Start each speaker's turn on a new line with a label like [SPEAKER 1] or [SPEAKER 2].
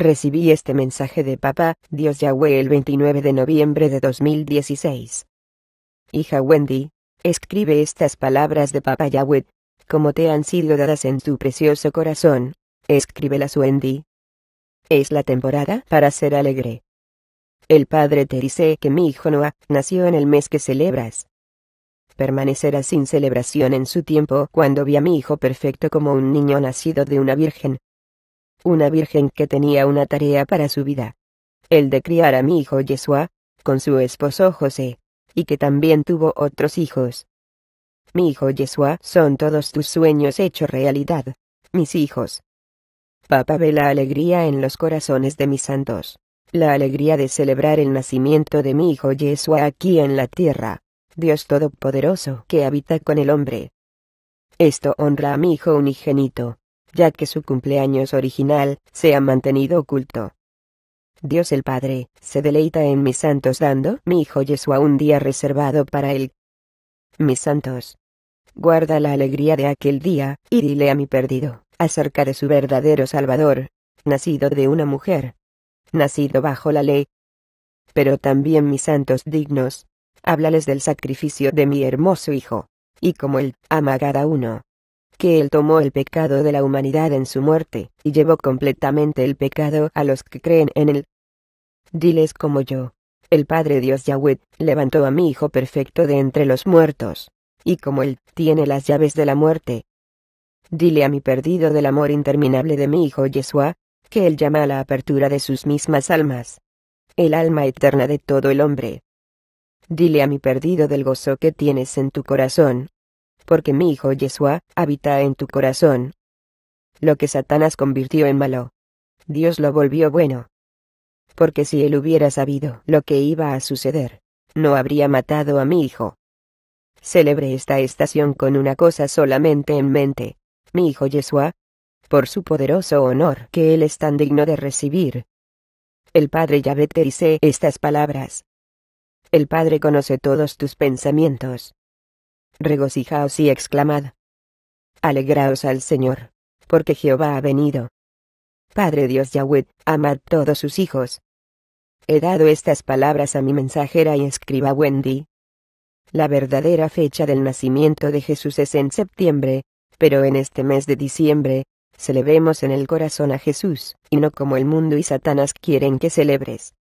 [SPEAKER 1] Recibí este mensaje de papá, Dios Yahweh, el 29 de noviembre de 2016. Hija Wendy, escribe estas palabras de papá Yahweh, como te han sido dadas en tu precioso corazón. Escríbelas Wendy. Es la temporada para ser alegre. El padre te dice que mi hijo Noah nació en el mes que celebras. Permanecerá sin celebración en su tiempo cuando vi a mi hijo perfecto como un niño nacido de una virgen, una virgen que tenía una tarea para su vida, el de criar a mi hijo Yeshua, con su esposo José, y que también tuvo otros hijos. Mi hijo Yeshua, son todos tus sueños hechos realidad, mis hijos. Papá ve la alegría en los corazones de mis santos, la alegría de celebrar el nacimiento de mi hijo Yeshua aquí en la tierra, Dios Todopoderoso que habita con el hombre. Esto honra a mi hijo unigenito ya que su cumpleaños original se ha mantenido oculto. Dios el Padre, se deleita en mis santos dando mi Hijo Yeshua un día reservado para él. Mis santos, guarda la alegría de aquel día, y dile a mi perdido, acerca de su verdadero Salvador, nacido de una mujer, nacido bajo la ley. Pero también mis santos dignos, háblales del sacrificio de mi hermoso Hijo, y como él ama cada uno, que Él tomó el pecado de la humanidad en su muerte, y llevó completamente el pecado a los que creen en Él. Diles como yo. El Padre Dios Yahweh levantó a mi Hijo perfecto de entre los muertos, y como Él tiene las llaves de la muerte. Dile a mi perdido del amor interminable de mi Hijo Yeshua, que Él llama a la apertura de sus mismas almas. El alma eterna de todo el hombre. Dile a mi perdido del gozo que tienes en tu corazón, porque mi hijo Yeshua habita en tu corazón. Lo que Satanás convirtió en malo, Dios lo volvió bueno. Porque si él hubiera sabido lo que iba a suceder, no habría matado a mi hijo. Celebre esta estación con una cosa solamente en mente, mi hijo Yeshua, por su poderoso honor que él es tan digno de recibir. El Padre Yahvé te dice estas palabras. El Padre conoce todos tus pensamientos regocijaos y exclamad. Alegraos al Señor, porque Jehová ha venido. Padre Dios Yahweh, amad todos sus hijos. He dado estas palabras a mi mensajera y escriba Wendy. La verdadera fecha del nacimiento de Jesús es en septiembre, pero en este mes de diciembre, celebremos en el corazón a Jesús, y no como el mundo y Satanás quieren que celebres.